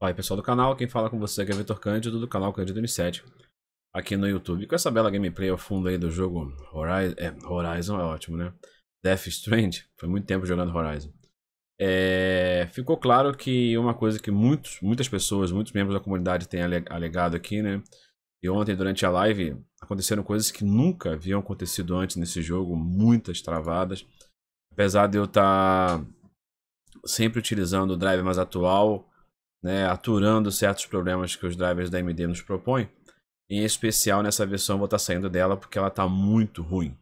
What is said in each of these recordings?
Olá, pessoal do canal, quem fala com você é Vitor Cândido, do canal Cândido M7, aqui no YouTube. Com essa bela gameplay ao fundo aí do jogo Horizon, é, Horizon é ótimo, né? Death Strand, foi muito tempo jogando Horizon. É, ficou claro que uma coisa que muitos, muitas pessoas, muitos membros da comunidade têm alegado aqui, né? E ontem, durante a live, aconteceram coisas que nunca haviam acontecido antes nesse jogo, muitas travadas. Apesar de eu estar tá sempre utilizando o drive mais atual, né, aturando certos problemas que os drivers da AMD nos propõem. Em especial nessa versão eu vou estar tá saindo dela porque ela está muito ruim.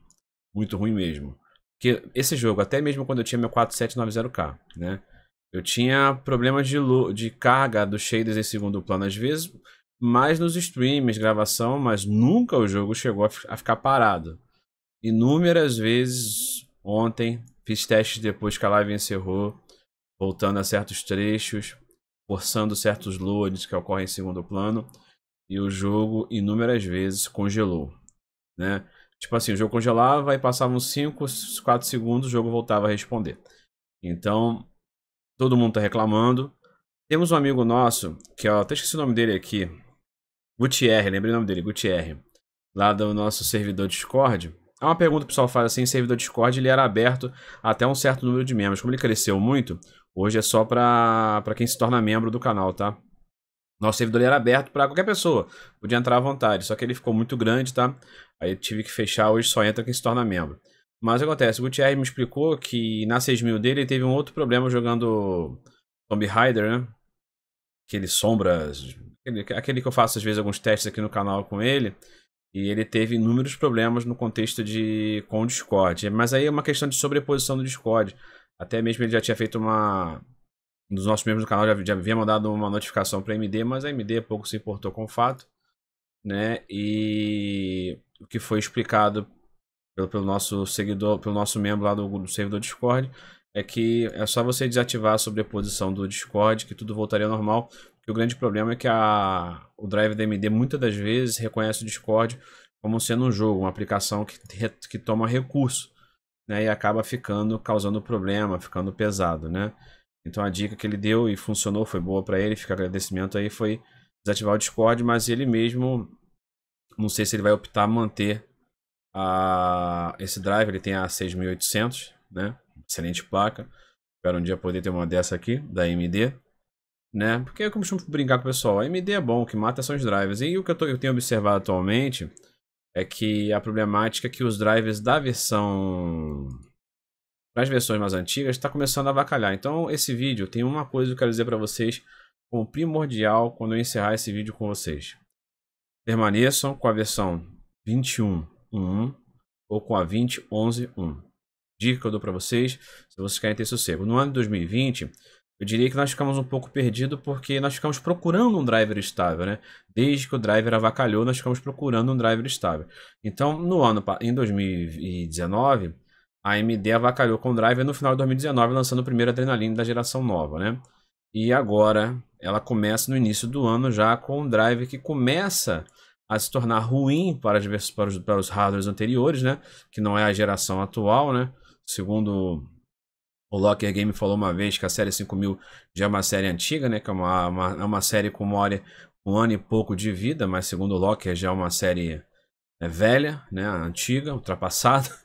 Muito ruim mesmo. Porque esse jogo, até mesmo quando eu tinha meu 4790K, né? Eu tinha problemas de, de carga do shaders em segundo plano às vezes, mais nos streams, gravação, mas nunca o jogo chegou a, a ficar parado. Inúmeras vezes ontem, fiz testes depois que a live encerrou, voltando a certos trechos, forçando certos loads que ocorrem em segundo plano, e o jogo inúmeras vezes congelou, né? Tipo assim, o jogo congelava e passavam 5, 4 segundos, o jogo voltava a responder. Então, todo mundo tá reclamando. Temos um amigo nosso, que eu é até esqueci o nome dele aqui, Gutierre, lembrei o nome dele, Gutierre, lá do nosso servidor Discord. É uma pergunta que o pessoal faz assim, servidor Discord ele era aberto até um certo número de membros. Como ele cresceu muito, Hoje é só pra, pra quem se torna membro do canal, tá? Nosso servidor era aberto para qualquer pessoa, podia entrar à vontade, só que ele ficou muito grande, tá? Aí eu tive que fechar, hoje só entra quem se torna membro. Mas acontece, o Gutierrez me explicou que na 6000 dele ele teve um outro problema jogando Tomb Raider, né? Aquele sombras, aquele, aquele que eu faço às vezes alguns testes aqui no canal com ele. E ele teve inúmeros problemas no contexto de com o Discord. Mas aí é uma questão de sobreposição do Discord. Até mesmo ele já tinha feito uma. Um dos nossos membros do canal já, já havia mandado uma notificação para a MD, mas a MD pouco se importou com o fato, né? E o que foi explicado pelo, pelo nosso seguidor, pelo nosso membro lá do, do servidor Discord, é que é só você desativar a sobreposição do Discord que tudo voltaria ao normal. Porque o grande problema é que a, o drive da AMD muitas das vezes reconhece o Discord como sendo um jogo, uma aplicação que, que toma recurso né, e acaba ficando causando problema, ficando pesado, né? Então a dica que ele deu e funcionou, foi boa para ele, fica agradecimento aí, foi desativar o Discord, mas ele mesmo, não sei se ele vai optar manter a, esse drive, ele tem a 6800, né? Excelente placa, espero um dia poder ter uma dessa aqui, da AMD, né? Porque eu costumo brincar com o pessoal, a AMD é bom, o que mata são os drivers, e o que eu, tô, eu tenho observado atualmente é que a problemática é que os drivers da versão. das versões mais antigas está começando a avacalhar. Então, esse vídeo tem uma coisa que eu quero dizer para vocês como primordial quando eu encerrar esse vídeo com vocês. Permaneçam com a versão 21.1 ou com a 20.11.1. Dica que eu dou para vocês se vocês querem ter sossego. No ano de 2020, eu diria que nós ficamos um pouco perdidos porque nós ficamos procurando um driver estável, né? Desde que o driver avacalhou, nós ficamos procurando um driver estável. Então, no ano em 2019, a AMD avacalhou com o driver no final de 2019, lançando o primeiro Adrenaline da geração nova, né? E agora ela começa no início do ano já com um driver que começa a se tornar ruim para, para, os, para os hardwares anteriores, né? Que não é a geração atual, né? Segundo o Locker Game falou uma vez que a série 5000 já é uma série antiga, né? Que é uma, uma, é uma série com uma um ano e pouco de vida, mas segundo o Locker já é uma série é, velha, né? Antiga, ultrapassada.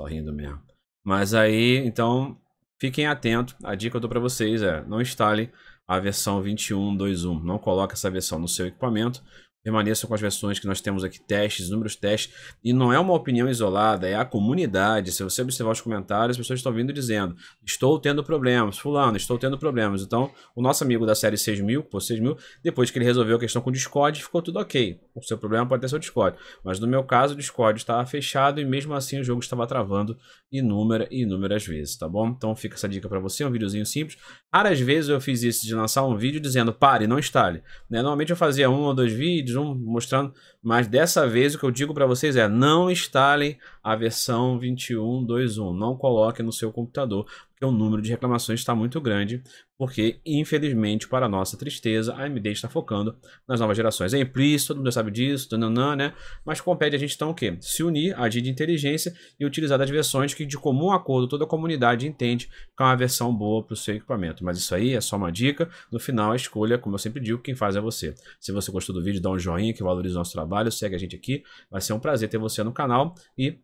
Tô rindo mesmo. Mas aí, então, fiquem atentos. A dica que eu dou para vocês é não instale a versão 21.2.1. Não coloque essa versão no seu equipamento, permaneçam com as versões que nós temos aqui, testes, números testes, e não é uma opinião isolada, é a comunidade. Se você observar os comentários, as pessoas estão vindo dizendo: estou tendo problemas, fulano, estou tendo problemas. Então, o nosso amigo da série 6000, por 6000, depois que ele resolveu a questão com o Discord, ficou tudo ok. O seu problema pode ter seu Discord, mas no meu caso, o Discord estava fechado e mesmo assim o jogo estava travando inúmeras e inúmeras vezes, tá bom? Então, fica essa dica para você, um videozinho simples. Raras vezes eu fiz isso de lançar um vídeo dizendo: pare, não instale. Né? Normalmente eu fazia um ou dois vídeos vão mostrando, mas dessa vez o que eu digo para vocês é não instalem a versão 21.2.1, não coloque no seu computador, porque o número de reclamações está muito grande, porque, infelizmente, para nossa tristeza, a AMD está focando nas novas gerações. É implícito, todo mundo sabe disso, tananã, né? Mas compete a gente então o quê? Se unir, agir de inteligência e utilizar das versões que, de comum acordo, toda a comunidade entende que é uma versão boa para o seu equipamento. Mas isso aí é só uma dica. No final, a escolha, como eu sempre digo, quem faz é você. Se você gostou do vídeo, dá um joinha que valoriza o nosso trabalho, segue a gente aqui. Vai ser um prazer ter você no canal e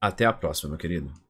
até a próxima, meu querido.